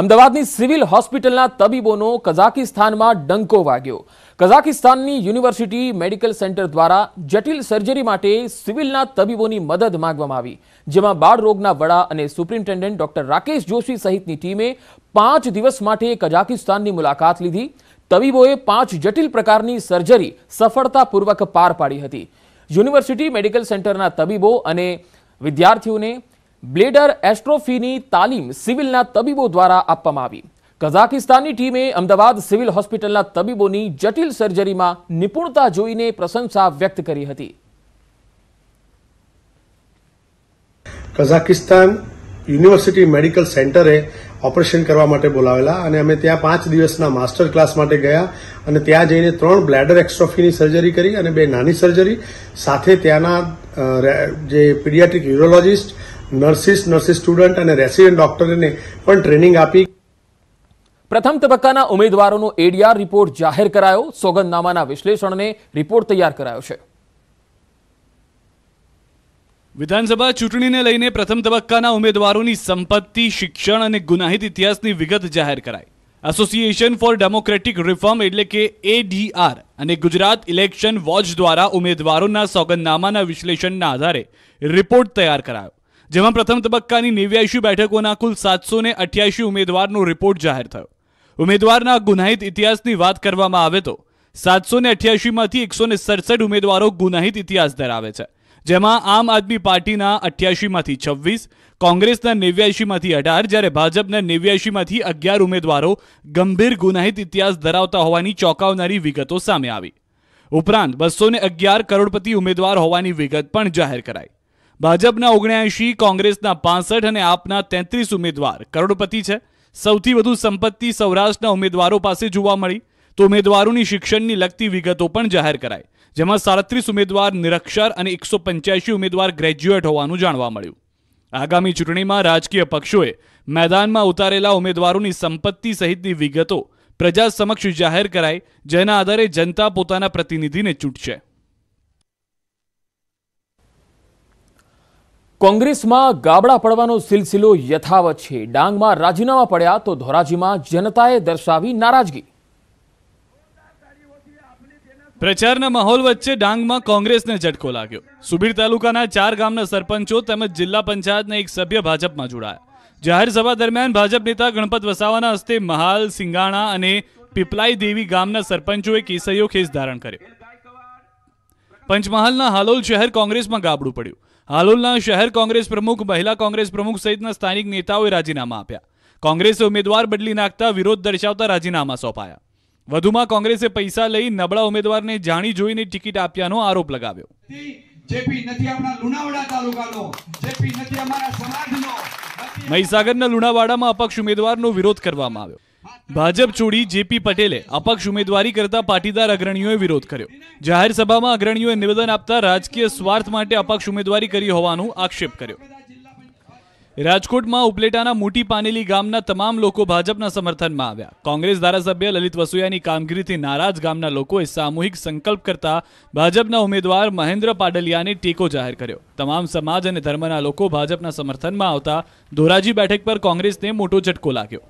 અમદાવાદની સિવિલ હોસ્પિટલના તબીબોનો કઝાકિસ્તાનમાં ડંકો વાગ્યો કઝાકિસ્તાનની યુનિવર્સિટી મેડિકલ સેન્ટર દ્વારા જટિલ સર્જરી માટે સિવિલના તબીબોની મદદ માંગવામાં આવી જેમાં બાળરોગના વડા અને સુપ્રિન્ટેન્ડન્ટ ડોક્ટર રાકેશ જોશી સહિતની ટીમે પાંચ દિવસ માટે કઝાકિસ્તાનની મુલાકાત લીધી તબીબોએ પાંચ જટિલ પ્રકારની સર્જરી સફળતાપૂર્વક પાર પાડી હતી યુનિવર્સિટી મેડિકલ સેન્ટરના તબીબો અને વિદ્યાર્થીઓને બ્લેડર એસ્ટ્રોફીની તાલીમ સિવિલના તબીબો દ્વારા આપવામાં આવી કઝાકિસ્તાનની ટીમે અમદાવાદ સિવિલ હોસ્પિટલના તબીબોની જટિલ સર્જરીમાં નિપુણતા જોઈને પ્રશંસા વ્યક્ત કરી હતી કઝાકિસ્તાન યુનિવર્સિટી મેડિકલ સેન્ટરે ઓપરેશન કરવા માટે બોલાવેલા અને અમે ત્યાં પાંચ દિવસના માસ્ટર ક્લાસ માટે ગયા અને ત્યાં જઈને ત્રણ બ્લેડર એક્સ્ટ્રોફીની સર્જરી કરી અને બે નાની સર્જરી સાથે ત્યાંના જે pediatric urologist nurses nurses student અને રેસિડેન્ટ ડોક્ટરને પણ ટ્રેનિંગ આપી પ્રથમ તબક્કાના ઉમેદવારોનો એડીઆર રિપોર્ટ જાહેર કરાયો સોગંદનામાના વિશ્લેષણને રિપોર્ટ તૈયાર કરાયો છે વિધાનસભા ચૂંટણીને લઈને પ્રથમ તબક્કાના ઉમેદવારોની સંપત્તિ શિક્ષણ અને ગુનાહિત ઇતિહાસની વિગત જાહેર કરાઈ એસોસિએશન ફોર ડેમોક્રેટિક રિફોર્મ એટલે કે એડીઆર અને ગુજરાત ઇલેક્શન વોચ દ્વારા ઉમેદવારોના સોગંદનામાના વિશ્લેષણના આધારે રિપોર્ટ તૈયાર કરાયો જેમાં પ્રથમ તબક્કાની નેવ્યાસી બેઠકોના કુલ સાતસો ને અઠ્યાસી ઉમેદવારનો રિપોર્ટ જાહેર થયો ઉમેદવારના ગુનાહિત ઇતિહાસની વાત કરવામાં આવે તો સાતસો ને અઠ્યાસીમાંથી એકસો ને સડસઠ ઉમેદવારો ગુનાહિત ઇતિહાસ ધરાવે છે જેમાં આમ આદમી પાર્ટીના અઠ્યાસીમાંથી છવ્વીસ કોંગ્રેસના નેવ્યાસીમાંથી અઢાર જ્યારે ભાજપના નેવ્યાસીમાંથી અગિયાર ઉમેદવારો ગંભીર ગુનાહિત ઇતિહાસ ધરાવતા હોવાની ચોંકાવનારી વિગતો સામે આવી ઉપરાંત બસો અગિયાર કરોડપતિ ઉમેદવાર હોવાની વિગત પણ જાહેર કરાઈ ભાજપના ઓગણ્યાએંશી કોંગ્રેસના પાસઠ અને આપના તેત્રીસ ઉમેદવાર કરોડપતિ છે સૌથી વધુ સંપત્તિ સૌરાષ્ટ્રના ઉમેદવારો પાસે જોવા મળી તો ઉમેદવારોની શિક્ષણની લગતી વિગતો પણ જાહેર કરાઈ જેમાં સાડત્રીસ ઉમેદવાર નિરક્ષર અને એકસો પંચ્યાસી ઉમેદવાર ગ્રેજ્યુએટ હોવાનું જાણવા મળ્યું આગામી ચૂંટણીમાં રાજકીય પક્ષોએ મેદાનમાં ઉતારેલા ઉમેદવારોની સંપત્તિ સહિતની વિગતો પ્રજા સમક્ષ જાહેર કરાઈ જેના આધારે જનતા પોતાના પ્રતિનિધિને ચૂંટશે કોંગ્રેસમાં ગાબડા પડવાનો સિલસિલો યથાવત છે ડાંગમાં રાજીનામા પડ્યા તો ધોરાજીમાં જનતાએ દર્શાવી નારાજગી પ્રચારના માહોલ વચ્ચે ડાંગમાં કોંગ્રેસને ઝટકો લાગ્યો સુબીર તાલુકાના ચાર ગામના સરપંચો તેમજ જિલ્લા પંચાયતના એક સભ્ય ભાજપમાં જોડાયા જાહેર સભા દરમિયાન ભાજપ નેતા ગણપત વસાવાના હસ્તે મહાલ સિંગાણા અને પીપલાઈ દેવી ગામના સરપંચોએ કેસરીયો ખેસ ધારણ કર્યો પંચમહાલના હાલોલ શહેર કોંગ્રેસમાં ગાબડું પડ્યું હાલોલના શહેર કોંગ્રેસ પ્રમુખ મહિલા કોંગ્રેસ પ્રમુખ સહિતના સ્થાનિક નેતાઓએ રાજીનામા આપ્યા કોંગ્રેસે ઉમેદવાર બદલી નાખતા વિરોધ દર્શાવતા રાજીનામા સોંપાયા વધુમાં કોંગ્રેસે પૈસા લઈ નબળા ઉમેદવારને જાણી જોઈને ટિકિટ આપ્યાનો આરોપ લગાવ્યો જેપી મહીસાગરના લુણાવાડામાં અપક્ષ ઉમેદવારનો વિરોધ કરવામાં આવ્યો ભાજપ છોડી જેપી પટેલે અપક્ષ ઉમેદવારી કરતા પાટીદાર અગ્રણીઓએ વિરોધ કર્યો જાહેર સભામાં અગ્રણીઓએ નિવેદન આપતા રાજકીય સ્વાર્થ માટે અપક્ષ ઉમેદવારી કરી હોવાનું આક્ષેપ કર્યો રાજકોટમાં ઉપલેટાના મોટી પાનેલી ગામના તમામ લોકો ભાજપના સમર્થનમાં આવ્યા કોંગ્રેસ ધારાસભ્ય લલિત વસુયાની કામગીરીથી નારાજ ગામના લોકોએ સામૂહિક સંકલ્પ કરતા ભાજપના ઉમેદવાર મહેન્દ્ર પાડલિયાને ટેકો જાહેર કર્યો તમામ સમાજ અને ધર્મના લોકો ભાજપના સમર્થનમાં આવતા ધોરાજી બેઠક પર કોંગ્રેસને મોટો ઝટકો લાગ્યો